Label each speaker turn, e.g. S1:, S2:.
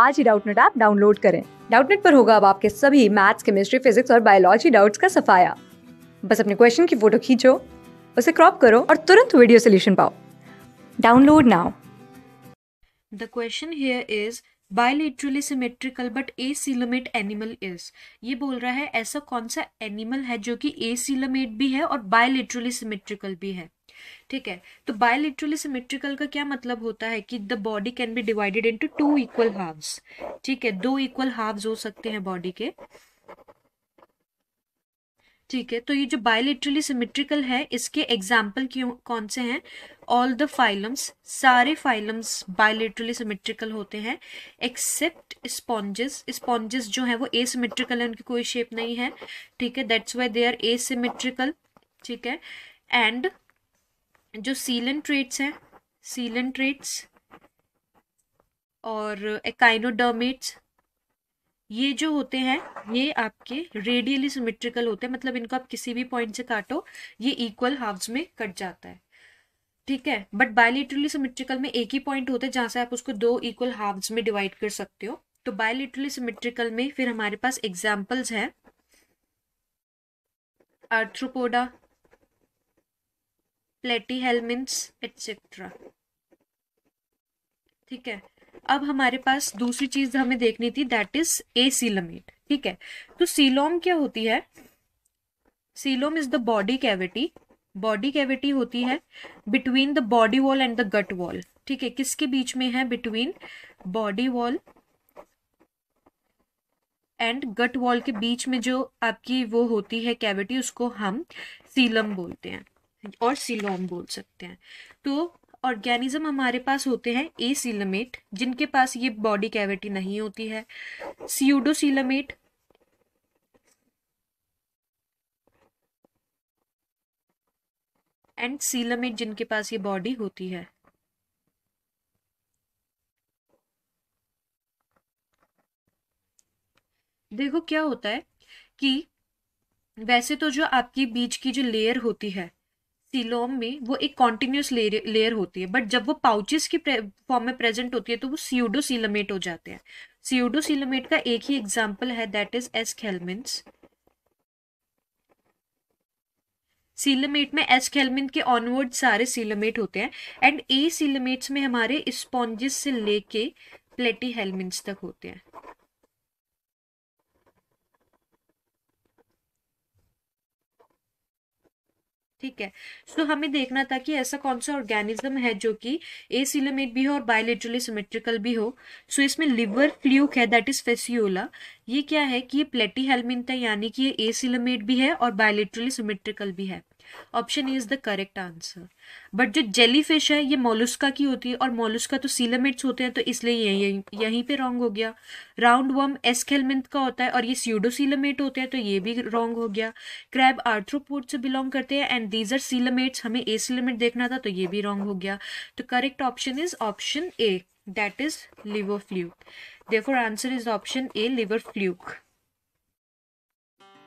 S1: आज ही Doubtnut app download करें डाउटनेट पर होगा अब आपके सभी मैथ्स केमिस्ट्री फिजिक्स और बायोलॉजी डाउट्स का सफाया बस अपने क्वेश्चन की फोटो खींचो उसे क्रॉप करो और तुरंत वीडियो सोल्यूशन पाओ download now the question here is bilaterally symmetrical but acoelomate animal is ये बोल रहा है ऐसा कौन सा एनिमल है जो कि ए सीलोमेट भी है और बायोलिट्रली सिमेट्रिकल भी है ठीक है तो बायोलिट्रली सिमेट्रिकल का क्या मतलब होता है कि the body can be divided into two equal halves ठीक है दो इक्वल हाव्स हो सकते हैं बॉडी के ठीक है तो ये जो बायोलिट्रली सिमेट्रिकल है इसके एग्जाम्पल क्यों कौन से हैं ऑल द फाइलम्स सारे फाइलम्स बायोलिट्रली सिमेट्रिकल होते हैं एक्सेप्ट स्पॉन्जेस स्पॉन्जेस जो है वो ए सिमेट्रिकल है उनकी कोई शेप नहीं है ठीक है that's why they are asymmetrical ठीक है एंड जो सीलन ट्रेट्स हैं सीलन ट्रेट्स और एकाइनोडर्मेट्स ये जो होते हैं ये आपके रेडियली सिमेट्रिकल होते हैं मतलब इनको आप किसी भी पॉइंट से काटो ये इक्वल हाफ्स में कट जाता है ठीक है बट बायोलिटरली सिमेट्रिकल में एक ही पॉइंट होता है जहां से आप उसको दो इक्वल हाफ्स में डिवाइड कर सकते हो तो बायोलिटरली सिमेट्रिकल में फिर हमारे पास एग्जाम्पल्स हैं आर्थ्रोपोडा प्लेटीहेलमिन्स एट्सेट्रा ठीक है अब हमारे पास दूसरी चीज हमें देखनी थी दैट इज ए सीलमेट ठीक है तो सीलोम क्या होती है coelom is the body cavity body cavity होती है between the body wall and the gut wall ठीक है किसके बीच में है between body wall and gut wall के बीच में जो आपकी वो होती है कैविटी उसको हम सीलम बोलते हैं और सिलोम बोल सकते हैं तो ऑर्गेनिज्म हमारे पास होते हैं ए सीलमेट जिनके पास ये बॉडी कैविटी नहीं होती है सीयूडोसीलमेट एंड सीलमेट जिनके पास ये बॉडी होती है देखो क्या होता है कि वैसे तो जो आपकी बीज की जो लेयर होती है सिलोम में वो एक कॉन्टिन्यूस लेयर होती है बट जब वो पाउचेस की फॉर्म में प्रेजेंट होती है तो वो सीडोसिलमेट हो जाते हैं सीडोसिलमेट का एक ही एग्जाम्पल है that is aschelminthes coelomate में एस खेलमिन के ऑनवर्ड सारे सीलमेट होते हैं एंड ए सीलमेट्स में हमारे स्पॉन्जिस से लेके प्लेटी हेलमिन्स तक होते हैं ठीक है सो so, हमें देखना था कि ऐसा कौन सा ऑर्गेनिज्म है जो कि ए सिलोमेट भी हो और बायोलिटरली सिमेट्रिकल भी हो सो so, इसमें लिवर फ्ल्यूक है दैट इज फेसियोला ये क्या है कि ये प्लेटी हेलमिन है यानी कि ये ए सिलोमेट भी है और बायोलिटरली सिमेट्रिकल भी है option is the correct answer but जो जेली फिश है ये मोलुस्का की होती है और मोलुस्का तो सीलमेट्स होते हैं तो इसलिए यही यहीं पे रॉन्ग हो गया राउंड वर्म एस्केलमिंथ का होता है और ये सीलमेट होते हैं तो ये भी रॉन्ग हो गया क्रैब आर्थ्रोपोड से बिलोंग करते हैं एंड दीज आर सीलमेट्स हमें ए सीलमेट देखना था तो ये भी रॉन्ग हो गया तो correct option is option A that is liver fluke देखो answer is option A liver fluke